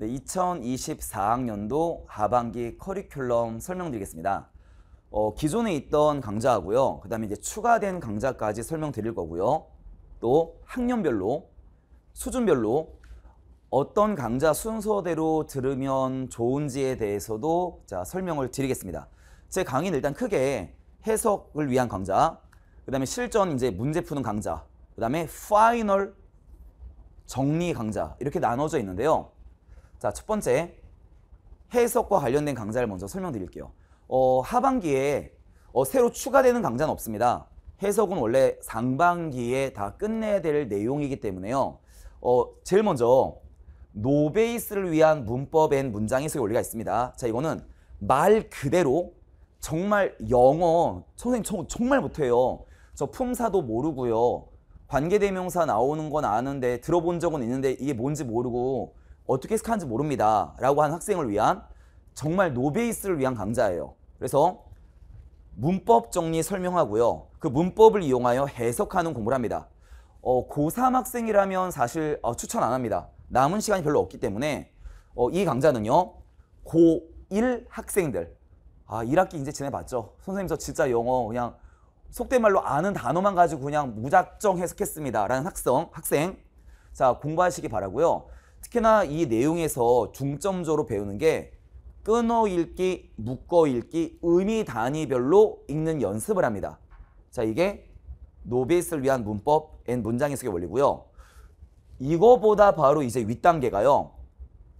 네, 2024학년도 하반기 커리큘럼 설명드리겠습니다. 어, 기존에 있던 강좌하고요. 그 다음에 이제 추가된 강좌까지 설명드릴 거고요. 또 학년별로, 수준별로 어떤 강좌 순서대로 들으면 좋은지에 대해서도 자, 설명을 드리겠습니다. 제 강의는 일단 크게 해석을 위한 강좌, 그 다음에 실전 이제 문제 푸는 강좌, 그 다음에 파이널 정리 강좌 이렇게 나눠져 있는데요. 자, 첫 번째 해석과 관련된 강좌를 먼저 설명드릴게요. 어, 하반기에 어, 새로 추가되는 강좌는 없습니다. 해석은 원래 상반기에 다 끝내야 될 내용이기 때문에요. 어, 제일 먼저 노베이스를 위한 문법 앤 문장 해석의 원리가 있습니다. 자, 이거는 말 그대로 정말 영어 선생님 저, 정말 못해요. 저 품사도 모르고요. 관계대명사 나오는 건 아는데 들어본 적은 있는데 이게 뭔지 모르고 어떻게 해석하는지 모릅니다. 라고 하는 학생을 위한 정말 노베이스를 위한 강좌예요. 그래서 문법 정리 설명하고요. 그 문법을 이용하여 해석하는 공부를 합니다. 어, 고3 학생이라면 사실 어, 추천 안 합니다. 남은 시간이 별로 없기 때문에 어, 이 강좌는요. 고1 학생들. 아, 1학기 이제 지내봤죠. 선생님 저 진짜 영어 그냥 속된 말로 아는 단어만 가지고 그냥 무작정 해석했습니다. 라는 학성, 학생. 자, 공부하시기 바라고요. 특히나 이 내용에서 중점적으로 배우는 게 끊어 읽기, 묶어 읽기, 의미 단위별로 읽는 연습을 합니다. 자, 이게 노베이스를 위한 문법 앤 문장 해석의 원리고요. 이거보다 바로 이제 윗단계가요.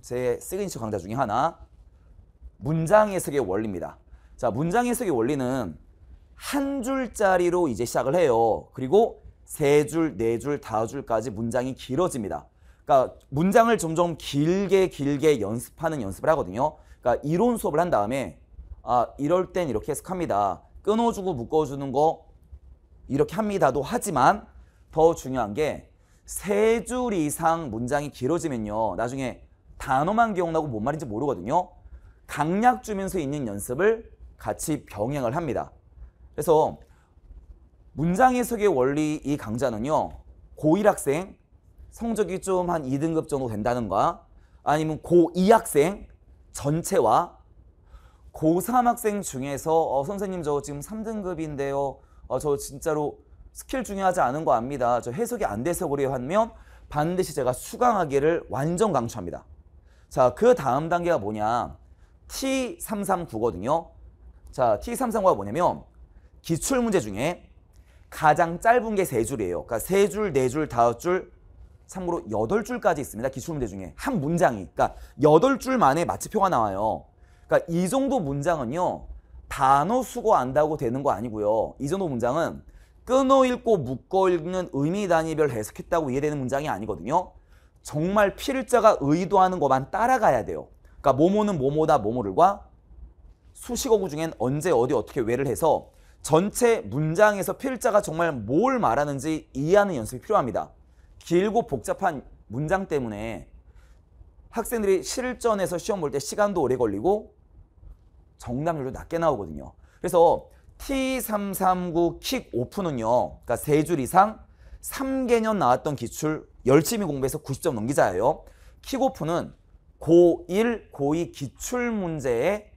제 시그니처 강좌 중에 하나. 문장 해석의 원리입니다. 자, 문장 해석의 원리는 한 줄짜리로 이제 시작을 해요. 그리고 세 줄, 네 줄, 다 줄까지 문장이 길어집니다. 그러니까 문장을 점점 길게 길게 연습하는 연습을 하거든요. 그러니까 이론 수업을 한 다음에 아 이럴 땐 이렇게 해석합니다. 끊어주고 묶어주는 거 이렇게 합니다도 하지만 더 중요한 게 세 줄 이상 문장이 길어지면요. 나중에 단어만 기억나고 뭔 말인지 모르거든요. 강약 주면서 있는 연습을 같이 병행을 합니다. 그래서 문장 해석의 원리 이 강좌는요. 고1 학생 성적이 좀 한 2등급 정도 된다는 거야. 아니면 고2학생 전체와 고3 학생 중에서 어, 선생님 저 지금 3등급인데요. 어, 저 진짜로 스킬 중요하지 않은 거 압니다. 저 해석이 안 돼서 그래요 하면 반드시 제가 수강하기를 완전 강추합니다. 자, 그 다음 단계가 뭐냐? T339거든요. 자, T339가 뭐냐면 기출문제 중에 가장 짧은 게 세 줄이에요. 그러니까 세 줄, 네 줄, 다섯 줄, 참고로 여덟 줄까지 있습니다. 기출문제 중에 한 문장이 그러니까 8줄 만에 마치표가 나와요. 그러니까 이 정도 문장은요. 단어 수고 안다고 되는 거 아니고요. 이 정도 문장은 끊어 읽고 묶어 읽는 의미 단위별 해석했다고 이해되는 문장이 아니거든요. 정말 필자가 의도하는 것만 따라가야 돼요. 그러니까 모모는 모모다 모모를과 수식어구 중엔 언제 어디 어떻게 왜를 해서 전체 문장에서 필자가 정말 뭘 말하는지 이해하는 연습이 필요합니다. 길고 복잡한 문장 때문에 학생들이 실전에서 시험 볼 때 시간도 오래 걸리고 정답률도 낮게 나오거든요. 그래서 T339 킥 오프는요. 그러니까 세 줄 이상 3개년 나왔던 기출 열심히 공부해서 90점 넘기자예요. 킥 오프는 고1, 고2 기출 문제에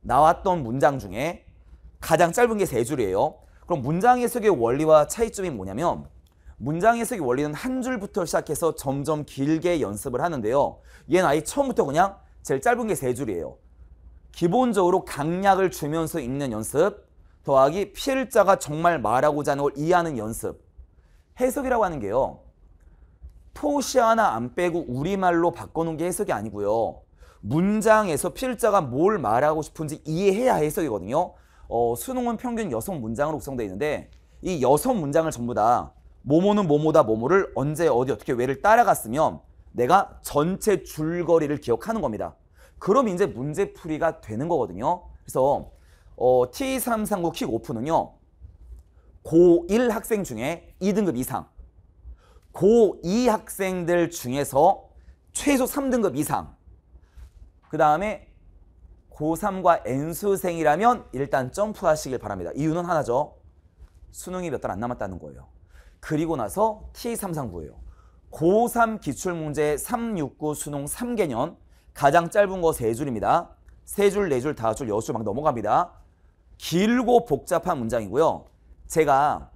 나왔던 문장 중에 가장 짧은 게 세 줄이에요. 그럼 문장 해석의 원리와 차이점이 뭐냐면 문장 해석의 원리는 한 줄부터 시작해서 점점 길게 연습을 하는데요. 얘는 아예 처음부터 그냥 제일 짧은 게 세 줄이에요. 기본적으로 강약을 주면서 읽는 연습 더하기 피자가 정말 말하고자 하는 걸 이해하는 연습 해석이라고 하는 게요. 토시 하나 안 빼고 우리말로 바꿔놓은 게 해석이 아니고요. 문장에서 필자가 뭘 말하고 싶은지 이해해야 해석이거든요. 어, 수능은 평균 여섯 문장으로 구성되어 있는데 이 여섯 문장을 전부 다 모모는 모모다 모모를 언제 어디 어떻게 왜를 따라갔으면 내가 전체 줄거리를 기억하는 겁니다. 그럼 이제 문제풀이가 되는 거거든요. 그래서 어, T339 킥오프는요. 고1 학생 중에 2등급 이상 고2 학생들 중에서 최소 3등급 이상 그 다음에 고3과 N수생이라면 일단 점프하시길 바랍니다. 이유는 하나죠. 수능이 몇 달 안 남았다는 거예요. 그리고 나서 T339예요. 고3 기출문제 369 수능 3개년 가장 짧은 거 3줄입니다. 3줄, 4줄, 5줄, 6줄 막 넘어갑니다. 길고 복잡한 문장이고요. 제가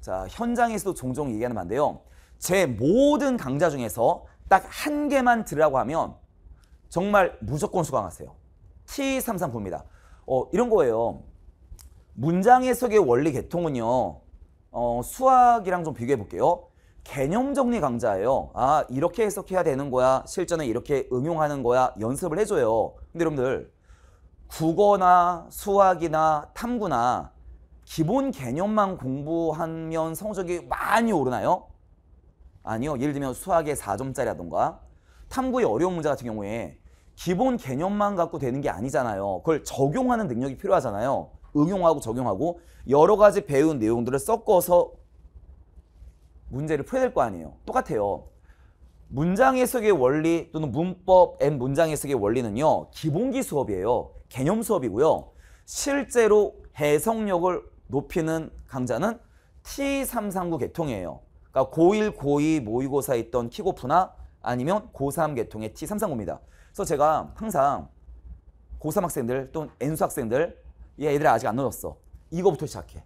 자 현장에서도 종종 얘기하는 반데요. 제 모든 강좌 중에서 딱 한 개만 들으라고 하면 정말 무조건 수강하세요. T339입니다. 어, 이런 거예요. 문장 해석의 원리 개통은요. 어, 수학이랑 좀 비교해 볼게요. 개념 정리 강좌예요. 아, 이렇게 해석해야 되는 거야. 실전에 이렇게 응용하는 거야. 연습을 해줘요. 근데 여러분들, 국어나 수학이나 탐구나 기본 개념만 공부하면 성적이 많이 오르나요? 아니요. 예를 들면 수학의 4점짜리라던가 탐구의 어려운 문제 같은 경우에 기본 개념만 갖고 되는 게 아니잖아요. 그걸 적용하는 능력이 필요하잖아요. 응용하고 적용하고 여러 가지 배운 내용들을 섞어서 문제를 풀어야 될 거 아니에요. 똑같아요. 문장 해석의 원리 또는 문법 앤 문장 해석의 원리는요. 기본기 수업이에요. 개념 수업이고요. 실제로 해석력을 높이는 강좌는 T339 계통이에요. 그러니까 고1, 고2 모의고사에 있던 키고프나 아니면 고3 계통의 T339입니다. 그래서 제가 항상 고3 학생들 또는 N수 학생들 얘 얘들아 아직 안 넣어졌어. 이거부터 시작해.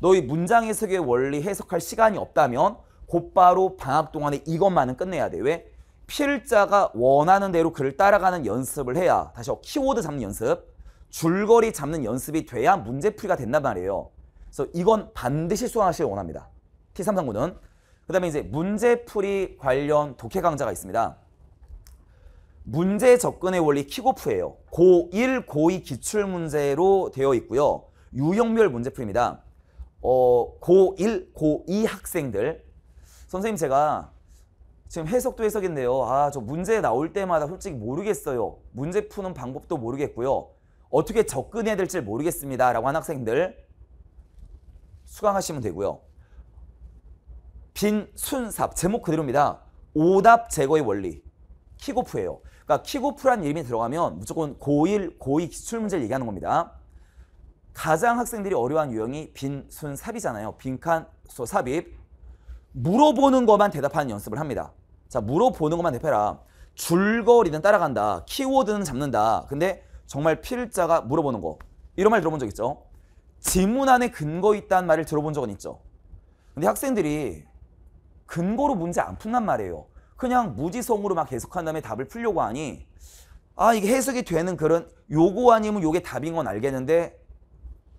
너희 문장 해석의 원리 해석할 시간이 없다면 곧바로 방학 동안에 이것만은 끝내야 돼. 왜? 필자가 원하는 대로 글을 따라가는 연습을 해야 다시 어, 키워드 잡는 연습, 줄거리 잡는 연습이 돼야 문제풀이가 된단 말이에요. 그래서 이건 반드시 수강하시길 원합니다. T339는. 그 다음에 이제 문제풀이 관련 독해 강좌가 있습니다. 문제 접근의 원리 킥오프예요. 고1, 고2 기출문제로 되어 있고요. 유형별 문제풀입니다. 어, 고1, 고2 학생들. 선생님 제가 지금 해석도 해석인데요. 아, 저 문제 나올 때마다 솔직히 모르겠어요. 문제 푸는 방법도 모르겠고요. 어떻게 접근해야 될지 모르겠습니다. 라고 한 학생들 수강하시면 되고요. 빈, 순삽, 제목 그대로입니다. 오답 제거의 원리, 킥오프예요. 그러니까 킥오프란 이름이 들어가면 무조건 고1, 고2 기출문제를 얘기하는 겁니다. 가장 학생들이 어려운 유형이 빈순삽이잖아요. 빈칸 소 삽입. 물어보는 것만 대답하는 연습을 합니다. 자, 물어보는 것만 대답해라. 줄거리는 따라간다. 키워드는 잡는다. 근데 정말 필자가 물어보는 거. 이런 말 들어본 적 있죠? 지문 안에 근거 있다는 말을 들어본 적은 있죠. 근데 학생들이 근거로 문제 안 푼단 말이에요. 그냥 무지성으로 막 계속한 다음에 답을 풀려고 하니 아 이게 해석이 되는 그런 요거 아니면 요게 답인 건 알겠는데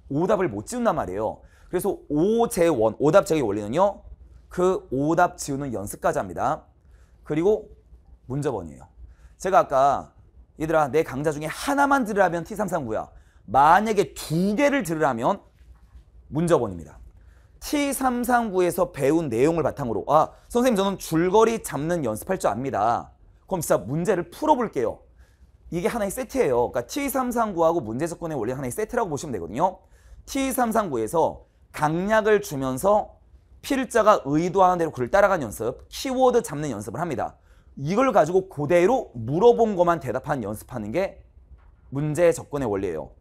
오답을 못 지운단 말이에요. 그래서 오제원 오답 제기 원리는요. 그 오답 지우는 연습까지 합니다. 그리고 문제번이에요. 제가 아까 얘들아 내 강좌 중에 하나만 들으라면 T339야. 만약에 두 개를 들으라면 문제번입니다. T339에서 배운 내용을 바탕으로 아 선생님 저는 줄거리 잡는 연습할 줄 압니다. 그럼 진짜 문제를 풀어볼게요. 이게 하나의 세트예요. 그러니까 T339하고 문제접근의 원리 하나의 세트라고 보시면 되거든요. T339에서 강약을 주면서 필자가 의도하는 대로 그를 따라간 연습, 키워드 잡는 연습을 합니다. 이걸 가지고 그대로 물어본 것만 대답하는 연습하는 게 문제 접근의 원리예요.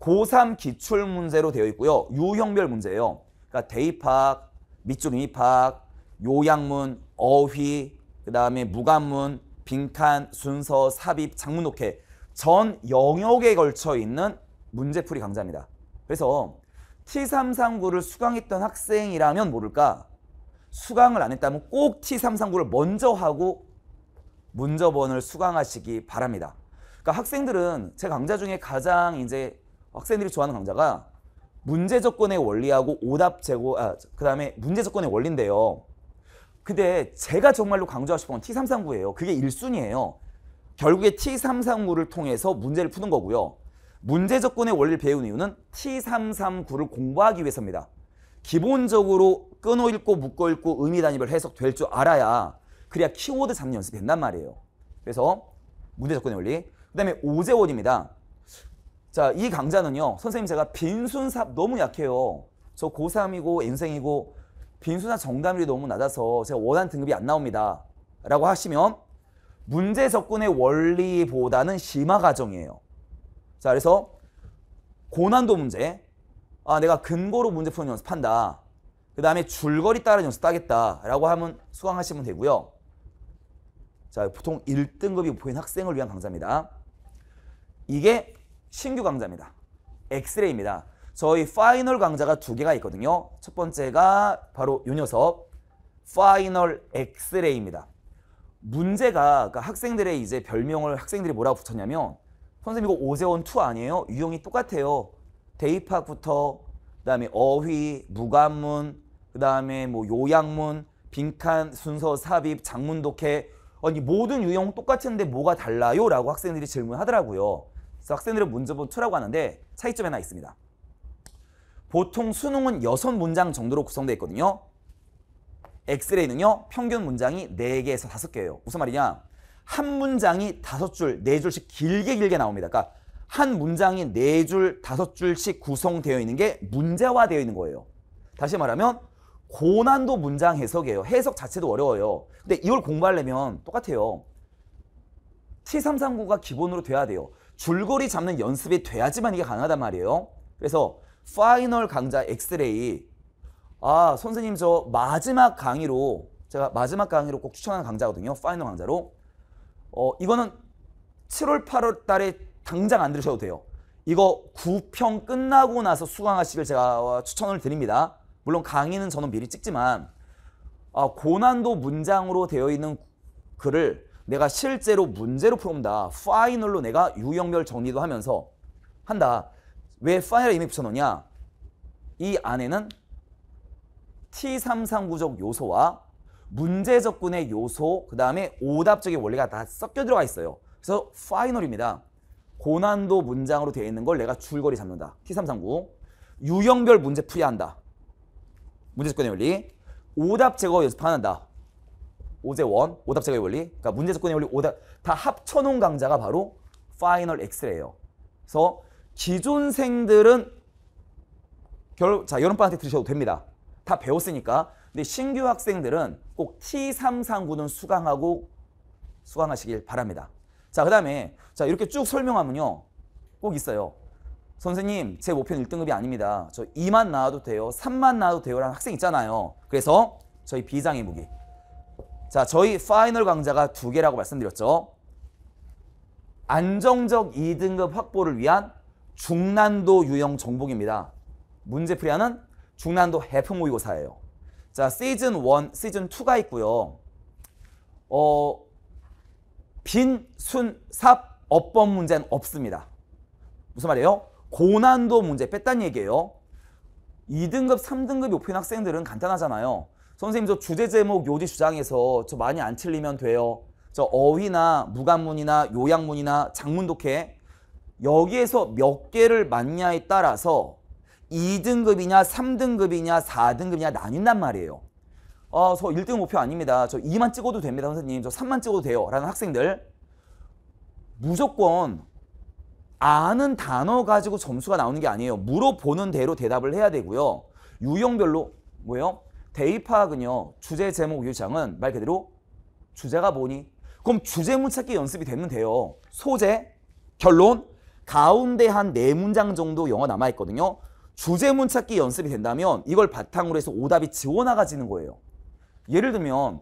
고3 기출문제로 되어 있고요. 유형별 문제예요. 그러니까 대입학, 밑줄 입학, 요양문, 어휘, 그 다음에 무관문, 빈칸, 순서, 삽입, 장문 독해 전 영역에 걸쳐 있는 문제풀이 강좌입니다. 그래서 T339를 수강했던 학생이라면 모를까 수강을 안 했다면 꼭 T339를 먼저 하고 문제번을 수강하시기 바랍니다. 그러니까 학생들은 제 강좌 중에 가장 이제 학생들이 좋아하는 강좌가 문제 조건의 원리하고 오답 제고 아, 그다음에 문제 조건의 원리인데요. 근데 제가 정말로 강조하고 싶은 건 T339예요. 그게 1순위예요. 결국에 T339를 통해서 문제를 푸는 거고요. 문제 접근의 원리를 배운 이유는 T339를 공부하기 위해서입니다. 기본적으로 끊어 읽고 묶어 읽고 의미 단위별 해석될 줄 알아야 그래야 키워드 잡는 연습이 된단 말이에요. 그래서 문제 접근의 원리. 그 다음에 오재원입니다 자, 이 강좌는요. 선생님 제가 빈순삽 너무 약해요. 저 고3이고 인생이고 빈순삽 정답률이 너무 낮아서 제가 원하는 등급이 안 나옵니다. 라고 하시면 문제 접근의 원리보다는 심화 과정이에요. 자, 그래서 고난도 문제. 아, 내가 근거로 문제 푸는 연습한다. 그 다음에 줄거리 따른 연습 따겠다. 라고 하면 수강하시면 되고요. 자, 보통 1등급이 보인 학생을 위한 강좌입니다. 이게 신규 강좌입니다. 엑스레이입니다. 저희 파이널 강좌가 두 개가 있거든요. 첫 번째가 바로 요 녀석 파이널 엑스레이입니다. 문제가 그러니까 학생들의 이제 별명을 학생들이 뭐라고 붙였냐면 선생님 이거 오세원 투 아니에요? 유형이 똑같아요. 대입학부터 그다음에 어휘, 무관문, 그다음에 뭐 요양문, 빈칸, 순서 삽입, 장문 독해 아니 모든 유형 똑같은데 뭐가 달라요? 라고 학생들이 질문하더라고요. 그래서 학생들은 문제본 2라고 하는데 차이점이 하나 있습니다. 보통 수능은 6문장 정도로 구성되어 있거든요. 엑스레이는요. 평균 문장이 4개에서 5개예요. 무슨 말이냐? 한 문장이 5줄, 4줄씩 길게 길게 나옵니다. 그러니까 한 문장이 4줄, 5줄씩 구성되어 있는 게 문제화되어 있는 거예요. 다시 말하면 고난도 문장 해석이에요. 해석 자체도 어려워요. 근데 이걸 공부하려면 똑같아요. T339가 기본으로 돼야 돼요. 줄거리 잡는 연습이 돼야지만 이게 가능하단 말이에요. 그래서 파이널 강좌 엑스레이 아 선생님 저 마지막 강의로 제가 마지막 강의로 꼭 추천하는 강좌거든요. 파이널 강좌로 어 이거는 7월 8월 달에 당장 안 들으셔도 돼요. 이거 9평 끝나고 나서 수강하시길 제가 추천을 드립니다. 물론 강의는 저는 미리 찍지만 아, 고난도 문장으로 되어 있는 글을 내가 실제로 문제로 풀어본다. 파이널로 내가 유형별 정리도 하면서 한다. 왜 파이널 이미 붙여놓냐? 이 안에는 T3상구적 요소와 문제 접근의 요소, 그 다음에 오답적의 원리가 다 섞여 들어가 있어요. 그래서 파이널입니다. 고난도 문장으로 되어 있는 걸 내가 줄거리 잡는다. T339. 유형별 문제 풀이한다. 문제 접근의 원리. 오답 제거 연습한다. 오제 원, 오답 제거의 원리, 그러니까 문제 접근의 원리, 오답 다 합쳐놓은 강좌가 바로 파이널 엑 X래요. 그래서 기존생들은 결, 자 여름방학 때 들으셔도 됩니다. 다 배웠으니까. 근데 신규 학생들은 꼭 T339는 수강하고 수강하시길 바랍니다. 자, 그 다음에 자 이렇게 쭉 설명하면요. 꼭 있어요. 선생님, 제 목표는 1등급이 아닙니다. 저 2만 나와도 돼요. 3만 나와도 돼요. 라는 학생 있잖아요. 그래서 저희 비장의 무기. 자, 저희 파이널 강좌가 두 개라고 말씀드렸죠. 안정적 2등급 확보를 위한 중난도 유형 정복입니다. 문제풀이하는 중난도 해프 모의고사예요. 자, 시즌 1, 시즌 2가 있고요. 어, 빈, 순, 삽, 업법 문제는 없습니다. 무슨 말이에요? 고난도 문제 뺐단 얘기예요. 2등급, 3등급 이목인 학생들은 간단하잖아요. 선생님 저 주제 제목 요지 주장에서 저 많이 안 틀리면 돼요. 저 어휘나 무관문이나 요약문이나 장문독해 여기에서 몇 개를 맞냐에 따라서 2등급이냐 3등급이냐 4등급이냐 나뉜단 말이에요. 어, 저 1등 목표 아닙니다. 저 2만 찍어도 됩니다. 선생님 저 3만 찍어도 돼요. 라는 학생들 무조건 아는 단어 가지고 점수가 나오는 게 아니에요. 물어보는 대로 대답을 해야 되고요. 유형별로 뭐예요? 대입 파악은요. 주제 제목 유창은말 그대로 주제가 뭐니? 그럼 주제문 찾기 연습이 됐는데요 소재, 결론, 가운데 한 네 문장 정도 영어 남아있거든요. 주제문 찾기 연습이 된다면 이걸 바탕으로 해서 오답이 지워나가지는 거예요. 예를 들면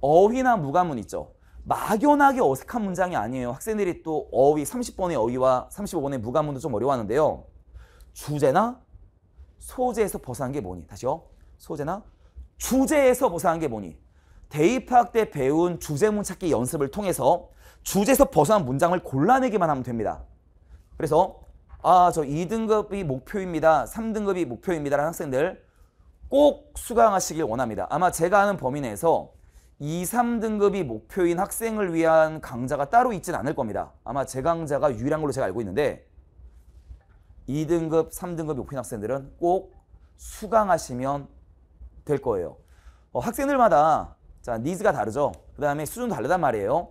어휘나 무가문 있죠. 막연하게 어색한 문장이 아니에요. 학생들이 또 어휘, 30번의 어휘와 35번의 무가문도 좀 어려워하는데요. 주제나 소재에서 벗어난 게 뭐니? 다시요. 소재나 주제에서 벗어난 게 뭐니? 대입학 때 배운 주제문 찾기 연습을 통해서 주제에서 벗어난 문장을 골라내기만 하면 됩니다. 그래서 아, 저 2등급이 목표입니다. 3등급이 목표입니다. 라는 학생들 꼭 수강하시길 원합니다. 아마 제가 아는 범위 내에서 2, 3등급이 목표인 학생을 위한 강좌가 따로 있진 않을 겁니다. 아마 제 강좌가 유일한 걸로 제가 알고 있는데 2등급, 3등급 목표인 학생들은 꼭 수강하시면 될 거예요. 어, 학생들마다 자 니즈가 다르죠. 그 다음에 수준도 다르단 말이에요.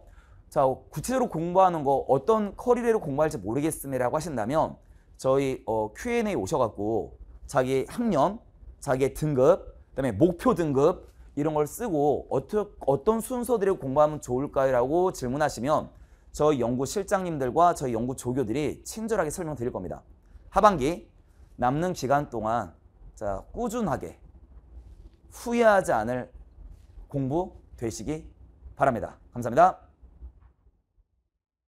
자 구체적으로 공부하는 거 어떤 커리어로 공부할지 모르겠음이라고 하신다면 저희 어, Q&A 오셔갖고 자기 학년, 자기의 등급, 그다음에 목표 등급 이런 걸 쓰고 어떠, 어떤 순서대로 공부하면 좋을까요라고 질문하시면 저희 연구 실장님들과 저희 연구 조교들이 친절하게 설명드릴 겁니다. 하반기 남는 기간 동안 자 꾸준하게 후회하지 않을 공부 되시기 바랍니다. 감사합니다.